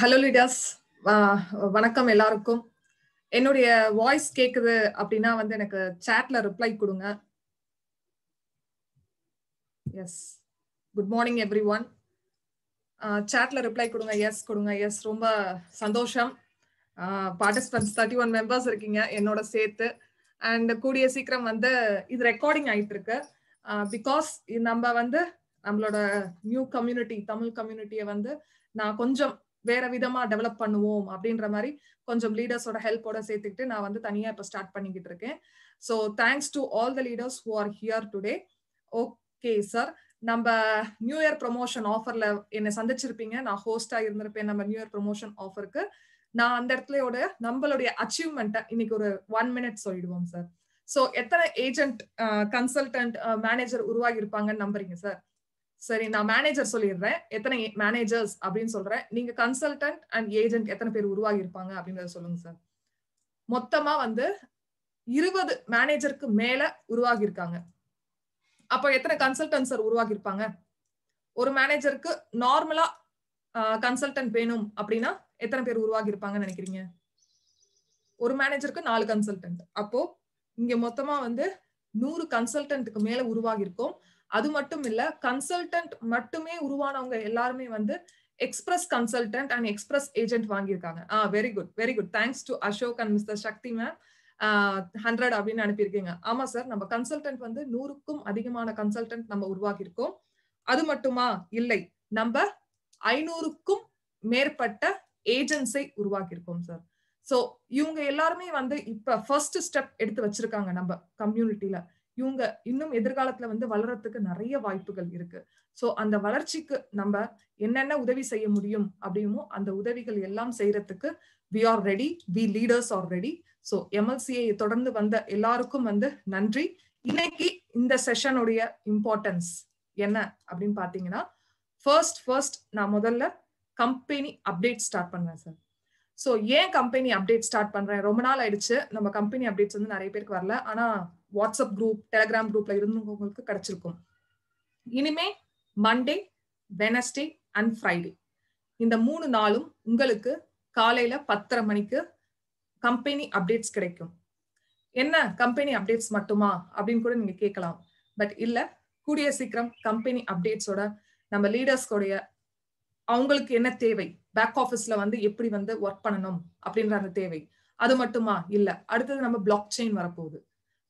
Hello leaders வணக்கம் எல்லாருக்கும் என்னுடைய வாய்ஸ் கேக்குது அப்படின்னா வந்து எனக்கு சேட்ல ரிப்ளை கொடுங்க yes good morning everyone சேட்ல ரிப்ளை கொடுங்க எஸ் கொடுங்க எஸ் ரொம்ப சந்தோஷம் பார்ட்டிசிபென்ட்ஸ் தேர்ட்டி ஒன் மெம்பர்ஸ் இருக்கீங்க என்னோட சேர்த்து அண்ட் கூடிய சீக்கிரம் வந்து இது ரெக்கார்டிங் ஆயிட்டு இருக்கு பிகாஸ் நம்ம வந்து நம்மளோட நியூ கம்யூனிட்டி தமிழ் கம்யூனிட்டியை வந்து நான் கொஞ்சம் வேற விதமா டெவலப் பண்ணுவோம் அப்படின்ற மாதிரி கொஞ்சம் லீடர்ஸோட ஹெல்ப்போட சேர்த்துக்கிட்டு நான் வந்து தனியா இப்ப ஸ்டார்ட் பண்ணிக்கிட்டு இருக்கேன் so thanks to all the leaders who are here today okay sir நம்ம நியூ இயர் ப்ரொமோஷன் ஆஃபர்ல என்னை சந்திச்சிருப்பீங்க நான் ஹோஸ்டா இருந்திருப்பேன் நம்ம நியூ இயர் ப்ரொமோஷன் ஆஃபருக்கு நான் அந்த இடத்துலயோட நம்மளுடைய அச்சீவ்மெண்ட்டை இன்னைக்கு ஒரு ஒன் மினிட் சொல்லிடுவோம் சார் ஸோ எத்தனை ஏஜென்ட் கன்சல்டன்ட் மேனேஜர் உருவாகி இருப்பாங்கன்னு நம்புறீங்க சார் சரி நான் மேனேஜர் சொல்லிடுறேன் எத்தனை மேனேஜர்ஸ் அப்படின்னு சொல்றேன் நீங்க கன்சல்டன்ட் அண்ட் ஏஜென்ட் எத்தனை பேர் உருவாகி இருப்பாங்க அப்படின்றத சொல்லுங்க சார் மொத்தமா வந்து இருபது மேனேஜருக்கு மேல உருவாகி இருக்காங்க அப்ப எத்தனை கன்சல்டன்ட் சார் உருவாகி இருப்பாங்க ஒரு மேனேஜருக்கு நார்மலா கன்சல்டன்ட் வேணும் அப்படின்னா எத்தனை பேர் உருவாகி இருப்பாங்கன்னு நினைக்கிறீங்க ஒரு மேனேஜருக்கு நாலு கன்சல்டன்ட் அப்போ இங்க மொத்தமா வந்து நூறு கன்சல்டன்ட்டுக்கு மேல உருவாகி இருக்கோம் அது மட்டும் இல்ல கன்சல்டன்ட் மட்டுமே உருவானவங்க எல்லாருமே வந்து express consultant and express agent வாங்கியிருக்காங்க ஆ very good very good thanks to Ashok and mister Sakthi ma'am hundred அப்படின்னு அனுப்பியிருக்கீங்க ஆமா சார் நம்ம கன்சல்டன்ட் வந்து நூறுக்கும் அதிகமான கன்சல்டன்ட் நம்ம உருவாக்கியிருக்கோம் அது மட்டுமா இல்லை நம்ம ஐநூறுக்கும் மேற்பட்ட ஏஜென்ட்ஸை உருவாக்கியிருக்கோம் சார் ஸோ இவங்க எல்லாருமே வந்து இப்ப ஃபர்ஸ்ட் ஸ்டெப் எடுத்து வச்சிருக்காங்க நம்ம கம்யூனிட்டியில இவங்க இன்னும் எதிர்காலத்துல வந்து வளரத்துக்கு நிறைய வாய்ப்புகள் இருக்கு சோ அந்த வளர்ச்சிக்கு நம்ம என்னென்ன உதவி செய்ய முடியும் அப்படிமோ அந்த உதவிகள் எல்லாம் செய்யறதுக்கு we are ready we leaders are ready so எம்எல்சியை தொடர்ந்து வந்த எல்லாருக்கும் வந்து நன்றி இன்னைக்கு இந்த செஷனுடைய இம்பார்ட்டன்ஸ் என்ன அப்படின்னு பாத்தீங்கன்னா ஃபர்ஸ்ட் நான் முதல்ல கம்பெனி அப்டேட் ஸ்டார்ட் பண்ணேன் சார் ஸோ ஏன் கம்பெனி அப்டேட் ஸ்டார்ட் பண்றேன் ரொம்ப நாள் ஆயிடுச்சு நம்ம கம்பெனி அப்டேட்ஸ் வந்து நிறைய பேருக்கு வரல ஆனா வாட்ஸ்அப் குரூப் டெலகிராம் குரூப்ல இருந்தவங்களுக்கு கிடைச்சிருக்கும் இனிமே மண்டே வெனஸ்டே அண்ட் ஃப்ரைடே இந்த மூணு நாளும் உங்களுக்கு காலையில பத்தரை மணிக்கு கம்பெனி அப்டேட்ஸ் கிடைக்கும் என்ன கம்பெனி அப்டேட்ஸ் மட்டுமா அப்படின்னு கூட நீங்க கேட்கலாம் பட் இல்ல கூடிய சீக்கிரம் கம்பெனி அப்டேட்ஸோட நம்ம லீடர்ஸ்கோடைய அவங்களுக்கு என்ன தேவை பேக் ஆஃபீஸ்ல வந்து எப்படி வந்து ஒர்க் பண்ணணும் அப்படின்ற அந்த தேவை அது மட்டுமா இல்ல அடுத்தது நம்ம பிளாக் செயின் வரப்போகுது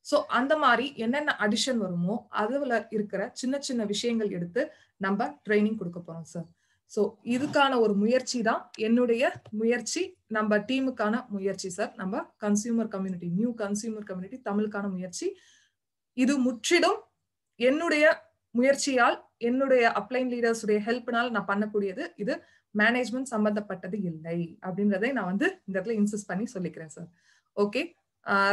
ஸோ அந்த மாதிரி என்னென்ன அடிஷன் வருமோ அதுல இருக்கிற சின்ன சின்ன விஷயங்கள் எடுத்து நம்ம ட்ரைனிங் கொடுக்க போறோம் சார் ஸோ இதுக்கான ஒரு முயற்சி தான் என்னுடைய முயற்சி நம்ம டீமுக்கான முயற்சி சார் நம்ம consumer community new consumer community தமிழுக்கான முயற்சி இது முற்றிலும் என்னுடைய முயற்சியால் என்னுடைய அப்ளைன் லீடர்ஸுடைய ஹெல்ப்னால் நான் பண்ணக்கூடியது இது மேனேஜ்மெண்ட் சம்பந்தப்பட்டது இல்லை அப்படின்றதை நான் வந்து இந்த இடத்துல இன்சிஸ்ட் பண்ணி சொல்லிக்கிறேன் சார் ஓகே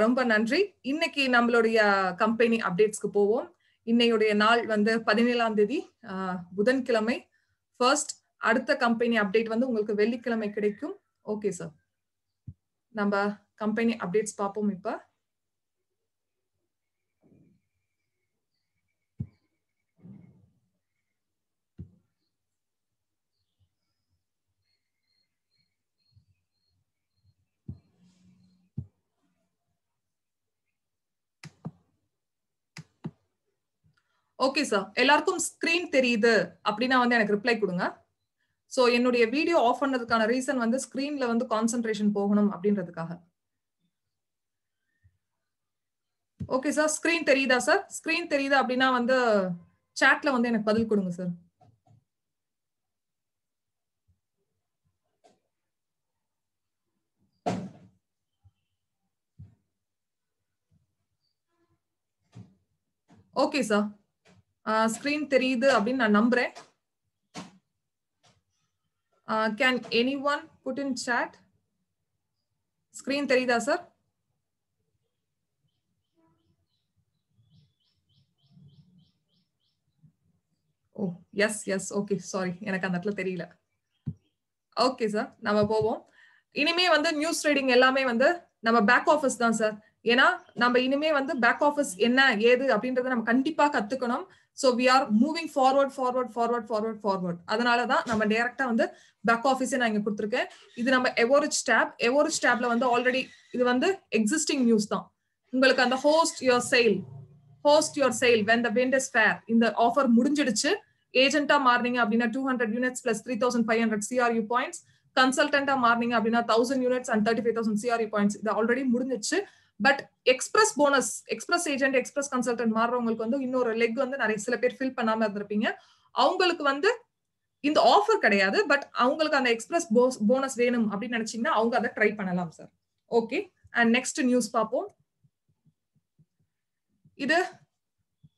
ரொம்ப நன்றி இன்னைக்கு நம்மளுடைய கம்பெனி அப்டேட்ஸ்க்கு போவோம் இன்னையுடைய நாள் வந்து பதினேழாம் தேதி புதன்கிழமை ஃபர்ஸ்ட் அடுத்த கம்பெனி அப்டேட் வந்து உங்களுக்கு வெள்ளிக்கிழமை கிடைக்கும் ஓகே சார் நம்ம கம்பெனி அப்டேட்ஸ் பார்ப்போம் இப்போ ஓகே சார் எல்லாருக்கும் ஸ்கிரீன் தெரியுது அப்படின்னா வந்து எனக்கு ரிப்ளை கொடுங்க ஸோ என்னுடைய வீடியோ ஆஃப் பண்ணதுக்கான ரீசன் வந்து ஸ்க்ரீன்ல வந்து கான்சென்ட்ரேஷன் போகணும் அப்படின்றதுக்காக ஓகே சார் ஸ்க்ரீன் தெரியுதா சார் ஸ்க்ரீன் தெரியுதா அப்படின்னா வந்து சாட்ல வந்து எனக்கு பதில் கொடுங்க சார் ஓகே சார் ஸ்கிரீன் தெரியுது அப்படின்னு நான் நம்புறேன் can anyone put in chat screen தெரியுதா sir oh yes yes okay sorry எனக்கு அந்த இடத்துல தெரியல ஓகே சார் நம்ம போவோம் இனிமே வந்து நியூஸ் ரீடிங் எல்லாமே வந்து நம்ம பேக் ஆஃபீஸ் தான் சார் ஏன்னா நம்ம இனிமே வந்து பேக் ஆஃபீஸ் என்ன ஏது அப்படின்றத நம்ம கண்டிப்பா கத்துக்கணும் so we are moving forward forward forward forward forward அதனால தான் நம்ம டேரக்டா வந்து பேக் ஆஃபீஸே நான் இங்க கொடுத்துருக்கேன் இது நம்ம எவரேஜ் ஸ்டாப் எவரேஜ் ஸ்டாப்ல வந்து ஆல்ரெடி இது வந்து எக்ஸிஸ்டிங் நியூஸ் தான் உங்களுக்கு அந்த host your sale host your sale when the wind is fair இந்த ஆஃபர் முடிஞ்சிடுச்சு ஏஜென்ட்டா மாறினீங்க அப்படின்னா two hundred units plus three thousand five hundred CRU points கன்சல்டன்டா மாறினீங்க அப்படின்னா thousand units and thirty five thousand CRE points இது ஆல்ரெடி முடிஞ்சிச்சு but express bonus express agent express consultant மாறுறவங்களுக்கு வந்து இன்னொரு லெக் வந்து நிறைய சில பேர் ஃபில் பண்ணாம இருந்திருப்பீங்க அவங்களுக்கு வந்து இந்த ஆஃபர் கிடையாது பட் அவங்களுக்கு அந்த எக்ஸ்பிரஸ் போனஸ் வேணும் அப்படின்னு நினைச்சீங்கன்னா அவங்க அதை ட்ரை பண்ணலாம் sir okay and next news பார்ப்போம் இது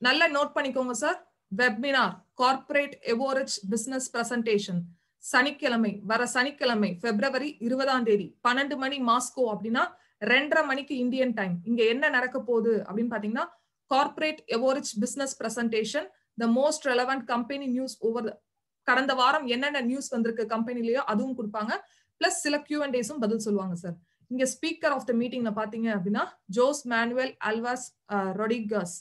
நல்லா நோட் பண்ணிக்கோங்க sir webinar corporate Evorich business presentation சனிக்கிழமை வர சனிக்கிழமை பிப்ரவரி இருபதாம் தேதி பன்னெண்டு மணி மாஸ்கோ அப்படின்னா ரெண்டரை மணிக்கு இந்தியன் டைம் இங்க என்ன நடக்க போகுது அப்படின்னு பாத்தீங்கன்னா corporate Evorich business presentation the most relevant company news over கடந்த வாரம் என்னென்ன நியூஸ் வந்திருக்கு கம்பெனிலயோ அதுவும் கொடுப்பாங்க பிளஸ் சில கியூ அண்ட் டேஸும் பதில் சொல்லுவாங்க சார் இங்க ஸ்பீக்கர் ஆஃப் த மீட்டிங்ல பாத்தீங்க அப்படின்னா ஜோஸ் மேனுவல் அல்வாஸ் ரொடிகஸ்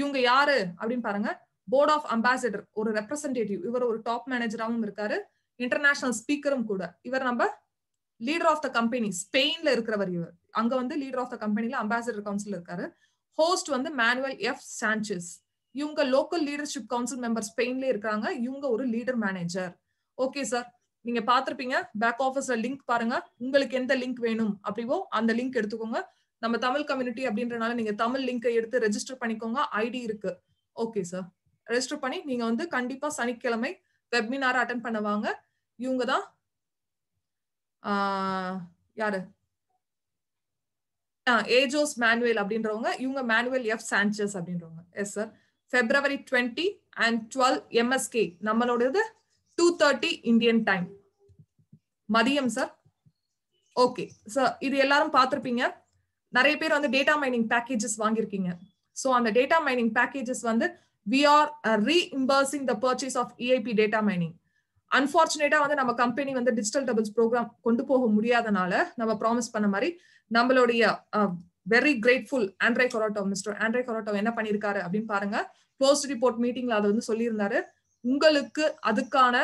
இவங்க யாரு அப்படின்னு பாருங்க போர்ட் ஆஃப் அம்பாசிடர் ஒரு ரெப்ரசன்டேட்டிவ் இவர் ஒரு டாப் மேனேஜராகவும் இருக்காரு இன்டர்நேஷனல் ஸ்பீக்கரும் கூட இவர் நம்ம லீடர் ஆஃப் த கம்பெனி ஸ்பெயின்ல இருக்கிறவர் இவர் அங்க வந்து லீடர் ஆஃப் த கம்பெனில அம்பாசிடர் கவுன்சில் இருக்காரு ஹோஸ்ட் வந்து மேனுவல் எஃப் சான்சஸ் இவங்க லோக்கல் லீடர்ஷிப் கவுன்சில் மெம்பர் ஸ்பெயின்ல இருக்காங்க இவங்க ஒரு லீடர் மேனேஜர் ஓகே சார் நீங்க பாத்திருப்பீங்க பேக் ஆஃபீஸ்ல லிங்க் பாருங்க உங்களுக்கு எந்த லிங்க் வேணும் அப்படிவோ அந்த லிங்க் எடுத்துக்கோங்க நம்ம தமிழ் கம்யூனிட்டி அப்படின்றனால நீங்க தமிழ் லிங்கை எடுத்து ரெஜிஸ்டர் பண்ணிக்கோங்க ஐடி இருக்கு ஓகே சார் ரெஜிஸ்டர் பண்ணி நீங்க வந்து கண்டிப்பா சனிக்கிழமை வெப்மினார் அட்டன் பண்ணுவாங்க இவங்க தான் யாரு ஏஜோஸ் மேனுவேல் அப்படின்றவங்க இவங்க மேனுவேல் எஃப் சான்சஸ் அப்படின்றவங்க yes sir February twenty and twelve MSK நம்மளோடது டூ தேர்ட்டி இந்தியன் டைம் மதியம் சார் ஓகே சார் இது எல்லாரும் பார்த்துருப்பீங்க நிறைய பேர் வந்து டேட்டா மைனிங் பேக்கேஜஸ் வாங்கியிருக்கீங்க ஸோ அந்த டேட்டா மைனிங் பேக்கேஜஸ் வந்து we are reimbursing the purchase of EIP data mining அன்பார்ச்சுனேட்டா வந்து நம்ம கம்பெனி வந்து டிஜிட்டல் டபுள்ஸ் ப்ரோக்ராம் கொண்டு போக முடியாதனால நம்ம ப்ராமிஸ் பண்ண மாதிரி நம்மளுடைய very grateful Andre Coroto mister Andre Coroto என்ன பண்ணிருக்காரு அப்படின்னு பாருங்க போஸ்ட் ரிப்போர்ட் மீட்டிங்ல அதை வந்து சொல்லியிருந்தாரு உங்களுக்கு அதுக்கான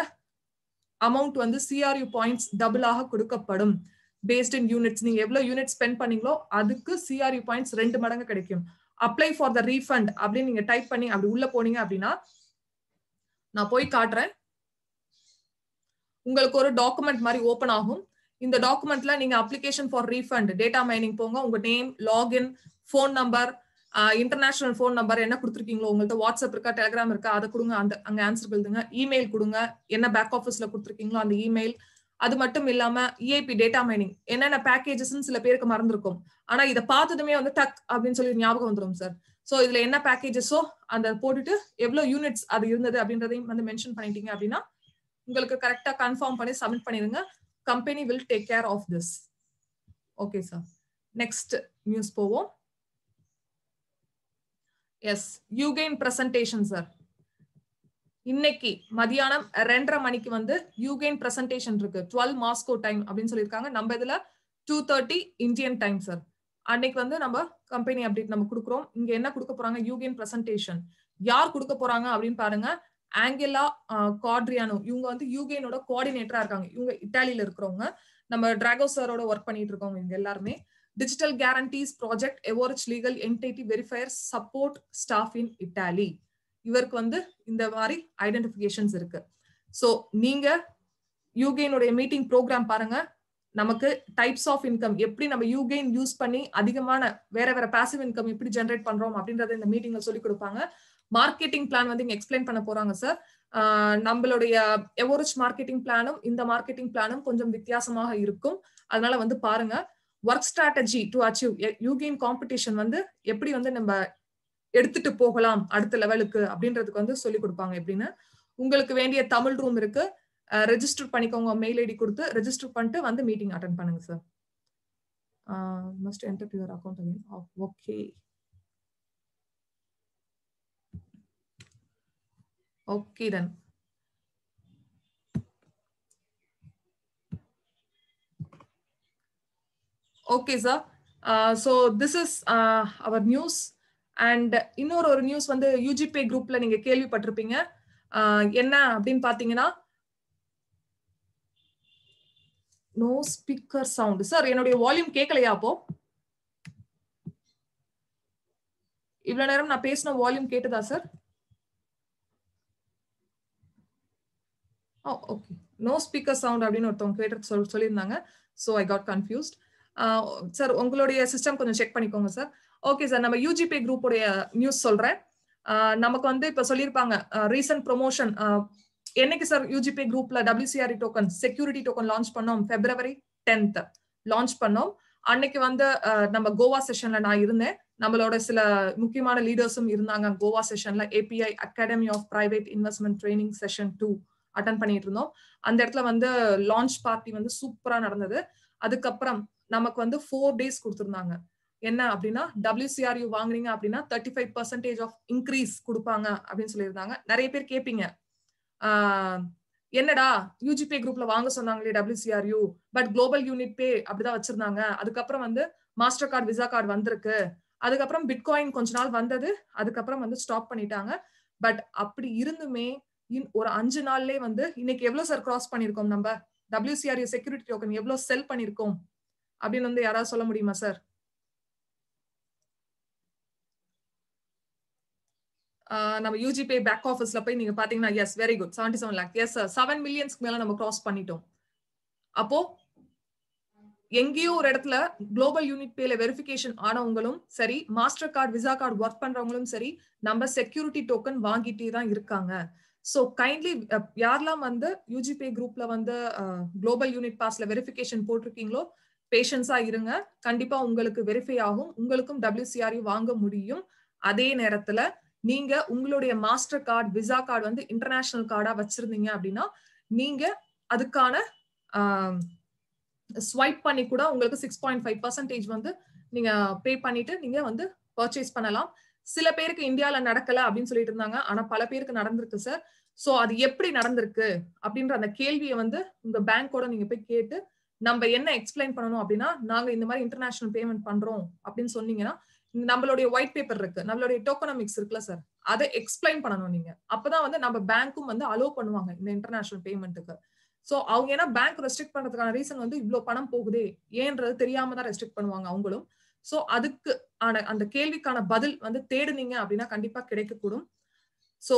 அமௌண்ட் வந்து சிஆர்யூ பாயிண்ட்ஸ் டபுளாக கொடுக்கப்படும் பேஸ்ட் இன் யூனிட்ஸ் நீங்க எவ்வளவு யூனிட் ஸ்பெண்ட் பண்ணீங்களோ அதுக்கு சிஆர்யூ பாயிண்ட்ஸ் ரெண்டு மடங்கு கிடைக்கும் அப்ளை ஃபார் த ரீஃபண்ட் அப்படின்னு நீங்க டைப் பண்ணி அப்படி உள்ள போனீங்க அப்படின்னா நான் போய் காட்டுறேன் உங்களுக்கு ஒரு டாக்குமெண்ட் மாதிரி ஓப்பன் ஆகும் இந்த டாக்குமெண்ட்ல நீங்க application for refund data mining போங்க உங்க name login phone number international phone number என்ன கொடுத்துருக்கீங்களோ உங்கள்ட்ட வாட்ஸ்அப் இருக்கா டெலிகிராம் இருக்கா அதை கொடுங்க அந்த அங்கே ஆன்சர் எழுதுங்க இமெயில் கொடுங்க என்ன பேக் ஆஃபீஸில் கொடுத்துருக்கீங்களோ அந்த இமெயில் அது மட்டும் இல்லாம இஐபி டேட்டா மைனிங் என்னென்ன பேக்கேஜஸ்ன்னு சில பேருக்கு மறந்துருக்கும் ஆனா இதை பார்த்ததுமே வந்து டக் அப்படின்னு சொல்லி ஞாபகம் வந்துடும் சார் ஸோ இதுல என்ன பேக்கேஜஸோ அந்த போட்டுட்டு எவ்வளவு யூனிட்ஸ் அது இருந்தது அப்படின்றதையும் வந்து மென்ஷன் பண்ணிட்டீங்க அப்படின்னா உங்களுக்கு கரெக்டா கன்ஃபார்ம் பண்ணி சப்மிட் பண்ணிருங்க company will take care of this okay sir next news போவோம் எஸ் யூகெயின் பிரசன்டேஷன் சார் இன்னைக்கு மதியானம் ரெண்டரை மணிக்கு வந்து யூகெயின் பிரசன்டேஷன் இருக்கு டுவெல் மாஸ்கோ டைம் அப்படின்னு சொல்லியிருக்காங்க நம்ம இதுல two thirty Indian time sir அன்னைக்கு வந்து நம்ம கம்பெனி அப்டேட் நம்ம கொடுக்குறோம் இங்க என்ன கொடுக்க போறாங்க யூகெயின் பிரசன்டேஷன் யார் கொடுக்க போறாங்க அப்படின்னு பாருங்க ஆங்கெலா காட்ரியானோ இவங்க வந்து யூகேனோட கோஆர்டினேட்டரா இருக்காங்க இவங்க இட்டாலியில இருக்கிறவங்க நம்ம டிராகோ சாரோட ஒர்க் பண்ணிட்டு இருக்கவங்க இவங்க எல்லாருமே digital guarantees project Evorich legal entity verifier support staff in Italy இவருக்கு வந்து இந்த மாதிரி ஐடென்டிஃபிகேஷன்ஸ் இருக்கு ஸோ நீங்க யூகேனுடைய மீட்டிங் ப்ரோக்ராம் பாருங்க நமக்கு டைப்ஸ் ஆஃப் இன்கம் எப்படி நம்ம யூகெயின் யூஸ் பண்ணி அதிகமான வேற வேற பாசிவ் இன்கம் எப்படி ஜென்ரேட் பண்றோம் அப்படின்றத இந்த மீட்டிங்ல சொல்லி கொடுப்பாங்க மார்க்கெட்டிங் பிளான் வந்து இங்க எக்ஸ்பிளைன் பண்ண போறாங்க சார் நம்மளுடைய எவரேஜ் மார்க்கெட்டிங் பிளானும் இந்த மார்க்கெட்டிங் பிளானும் கொஞ்சம் வித்தியாசமாக இருக்கும் அதனால வந்து பாருங்க work strategy to achieve UGain competition வந்து எப்படி வந்து நம்ம எடுத்துட்டு போகலாம் அடுத்த லெவலுக்கு அப்படின்றதுக்கு வந்து சொல்லி கொடுப்பாங்க எப்படின்னு உங்களுக்கு வேண்டிய தமிழ் ரூம் இருக்கு ரெஜிஸ்டர் பண்ணிக்கோங்க மெயில் ஐடி கொடுத்து ரெஜிஸ்டர் பண்ணிட்டு வந்து மீட்டிங் அட்டன் பண்ணுங்க sir must enter your account okay Okay then. Okay sir. Uh, so this is uh, our news and இன்னொரு ஒரு நியூஸ் வந்து யூஜிபே குரூப்ல நீங்க கேள்விப்பட்டிருப்பீங்க என்ன அப்படின்னு பாத்தீங்கன்னா நோ ஸ்பீக்கர் சவுண்ட் சார் என்னுடைய வால்யூம் கேட்கலையா அப்போ இவ்வளவு நேரம் நான் பேசின வால்யூம் கேட்டதா சார் ஓகே நோ ஸ்பீக்கர் சவுண்ட் அப்படின்னு ஒருத்தவங்க கேட்டு சொல் சொல்லியிருந்தாங்க so I got confused sir உங்களுடைய சிஸ்டம் கொஞ்சம் செக் பண்ணிக்கோங்க சார் ஓகே சார் நம்ம யூஜிபே குரூப்புடைய நியூஸ் சொல்கிறேன் uh, நமக்கு வந்து இப்போ சொல்லியிருப்பாங்க ரீசன்ட் uh, ப்ரொமோஷன் uh, என்னைக்கு சார் யூஜிபே குரூப்ல WCR token security token launch பண்ணோம் பிப்ரவரி டென்த் லான்ச் பண்ணோம் அன்னைக்கு வந்து நம்ம கோவா செஷன்ல நான் இருந்தேன் நம்மளோட சில முக்கியமான லீடர்ஸும் இருந்தாங்க கோவா செஷன்ல API academy of private investment training session to attend பண்ணிட்டு இருந்தோம் அந்த இடத்துல வந்து லான்ச் பார்ட்டி வந்து சூப்பரா நடந்தது அதுக்கப்புறம் நமக்கு வந்து ஃபோர் டேஸ் கொடுத்துருந்தாங்க என்ன அப்படின்னா டபிள்யூசிஆர்யூ வாங்குனீங்க அப்படின்னா thirty five percentage of increase கொடுப்பாங்க அப்படின்னு சொல்லியிருந்தாங்க நிறைய பேர் கேட்பீங்க என்னடா யூஜிபே குரூப்ல வாங்க சொன்னாங்களே WCRU but global unit pay அப்படிதான் வச்சிருந்தாங்க அதுக்கப்புறம் வந்து மாஸ்டர் கார்டு விசா கார்டு வந்திருக்கு அதுக்கப்புறம் பிட்காயின் கொஞ்ச நாள் வந்தது அதுக்கப்புறம் வந்து ஸ்டாப் பண்ணிட்டாங்க பட் அப்படி இருந்துமே ஒரு அஞ்சு நாள்லயே வந்து இன்னைக்கு எவ்வளவு சார் கிராஸ் பண்ணிருக்கோம் நம்ம டபிள்யூசிஆர் செக்யூரிட்டி டோக்கன் எவ்வளவு செல் பண்ணிருக்கோம் அப்படின்னு வந்து யாராவது சொல்ல முடியுமா சார் நம்ம யூஜிபே பேக் ஆஃபீஸ்ல போய் நீங்க பாத்தீங்கன்னா yes very good seventy seven lakh yes sir seven மில்லியன்ஸ்க்கு மேல நம்ம கிராஸ் பண்ணிட்டோம் அப்போ எங்கேயோ ஒரு இடத்துல குளோபல் யூனிட் பேல வெரிஃபிகேஷன் ஆனவங்களும் சரி master card visa card work பண்றவங்களும் சரி நம்ம செக்யூரிட்டி டோக்கன் வாங்கிட்டே தான் இருக்காங்க ஸோ கைண்ட்லி uh, யாரெல்லாம் வந்து யூஜிபே குரூப்ல வந்து குளோபல் யூனிட் பாஸ்ல வெரிஃபிகேஷன் போட்டிருக்கீங்களோ பேஷன்ஸா இருங்க கண்டிப்பா உங்களுக்கு வெரிஃபை ஆகும் உங்களுக்கும் டபிள்யூசிஆர்இ e வாங்க முடியும் அதே நேரத்துல நீங்க உங்களுடைய மாஸ்டர் கார்டு விசா கார்டு வந்து இன்டர்நேஷனல் கார்டா வச்சிருந்தீங்க அப்படின்னா நீங்க அதுக்கான ஸ்வைப் பண்ணி கூட உங்களுக்கு சிக்ஸ் பாயிண்ட் ஃபைவ் பர்சன்டேஜ் வந்து நீங்க பே பண்ணிட்டு நீங்க வந்து பர்ச்சேஸ் பண்ணலாம் சில பேருக்கு இந்தியாவில் நடக்கல அப்படின்னு சொல்லிட்டு இருந்தாங்க ஆனா பல பேருக்கு நடந்திருக்கு சார் சோ அது எப்படி நடந்திருக்கு அப்படின்ற அந்த கேள்வியை வந்து உங்க பேங்கோட நீங்க போய் கேட்டு நம்ம என்ன எக்ஸ்பிளைன் பண்ணணும் அப்படின்னா நாங்க இந்த மாதிரி இன்டர்நேஷனல் பேமெண்ட் பண்றோம் அப்படின்னு சொன்னீங்கன்னா நம்மளுடைய ஒயிட் பேப்பர் இருக்கு நம்மளுடைய டோக்கனாமிக்ஸ் இருக்குல்ல சார் அதை எக்ஸ்பிளைன் பண்ணணும் நீங்க அப்பதான் வந்து நம்ம பேங்க்கும் வந்து அலோவ் பண்ணுவாங்க இந்த இன்டர்நேஷனல் பேமெண்ட்டுக்கு ஸோ அவங்க ஏன்னா பேங்க் ரெஸ்ட்ரிக்ட் பண்றதுக்கான ரீசன் வந்து இவ்வளோ பணம் போகுதே ஏன்றது தெரியாம தான் ரெஸ்ட்ரிக்ட் பண்ணுவாங்க அவங்களும் ஸோ அதுக்கு ஆன அந்த கேள்விக்கான பதில் வந்து தேடுனீங்க அப்படின்னா கண்டிப்பா கிடைக்கக்கூடும் ஸோ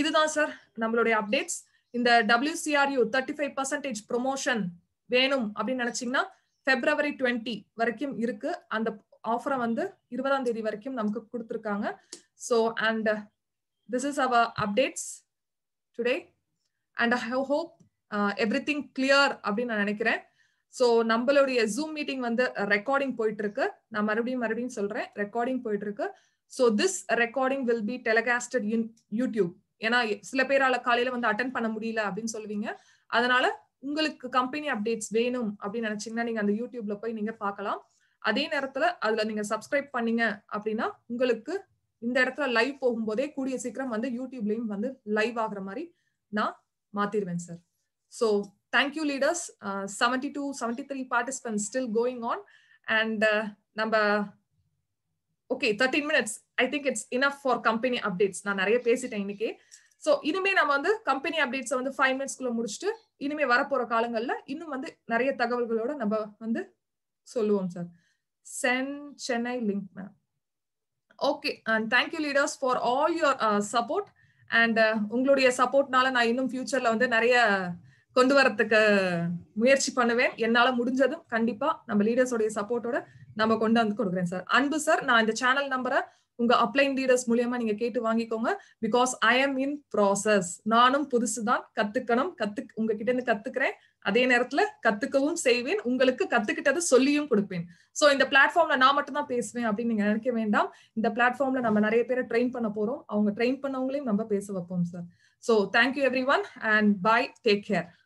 இதுதான் சார் நம்மளுடைய அப்டேட்ஸ் இந்த WCRU thirty five percentage promotion வேணும் அப்படின்னு நினைச்சீங்கன்னா பிப்ரவரி டுவெண்ட்டி வரைக்கும் இருக்கு அந்த ஆஃபரை வந்து இருபதாம் தேதி வரைக்கும் நமக்கு கொடுத்துருக்காங்க so and this is our updates today and I have hope everything clear அப்படின்னு நான் நினைக்கிறேன் ஸோ நம்மளுடைய ஜூம் மீட்டிங் வந்து ரெக்கார்டிங் போயிட்டு இருக்கு நான் மறுபடியும் மறுபடியும் சொல்றேன் ரெக்கார்டிங் போயிட்டு இருக்கு so this recording will be telecasted in YouTube ஏன்னா சில பேரால காலையில வந்து அட்டன் பண்ண முடியல அப்படின்னு சொல்லுவீங்க அதனால உங்களுக்கு கம்பெனி அப்டேட்ஸ் வேணும் அப்படின்னு நினைச்சீங்கன்னா நீங்க அந்த யூடியூப்ல போய் நீங்க பார்க்கலாம் அதே நேரத்துல அதுல நீங்க சப்ஸ்கிரைப் பண்ணீங்க அப்படின்னா உங்களுக்கு இந்த இடத்துல லைவ் போகும்போதே கூடிய சீக்கிரம் வந்து யூடியூப்லயும் வந்து லைவ் ஆகுற மாதிரி நான் மாத்திருவேன் sir so thank you leaders seventy two seventy three participant still going on and நம்ம okay thirteen minutes I think it's enough for company updates நான் நிறைய பேசிட்டேன் இன்னைக்கு ஸோ இனிமே நம்ம வந்து கம்பெனி அப்டேட்ஸை வந்து ஃபைவ் மினிட்ஸ்க்குள்ள முடிச்சுட்டு இனிமே வரப்போற காலங்களில் இன்னும் வந்து நிறைய தகவல்களோட நம்ம வந்து சொல்லுவோம் சார் சென் Chennai link ma'am okay and thank you leaders for all your support and உங்களுடைய சப்போர்ட்னால நான் இன்னும் ஃபியூச்சர்ல வந்து நிறைய கொண்டு வரத்துக்கு முயற்சி பண்ணுவேன் என்னால முடிஞ்சதும் கண்டிப்பா நம்ம லீடர்ஸோடைய சப்போர்ட்டோட நம்ம கொண்டு வந்து கொடுக்குறேன் சார் அன்பு சார் நான் இந்த சேனல் நம்பரை உங்க அப்ளைன் லீடர்ஸ் மூலியமா நீங்க கேட்டு வாங்கிக்கோங்க because I am in process நானும் புதுசுதான் கத்துக்கணும் கத்து உங்ககிட்ட இருந்து கத்துக்கிறேன் அதே நேரத்துல கத்துக்கவும் செய்வேன் உங்களுக்கு கத்துக்கிட்டது சொல்லியும் கொடுப்பேன் சோ இந்த பிளாட்ஃபார்ம்ல நான் மட்டும் தான் பேசுவேன் அப்படின்னு நீங்க நினைக்க வேண்டாம் இந்த பிளாட்ஃபார்ம்ல நம்ம நிறைய பேரை ட்ரெயின் பண்ண போறோம் அவங்க ட்ரெயின் பண்ணவங்களையும் நம்ம பேச வைப்போம் sir so thank you everyone and bye take care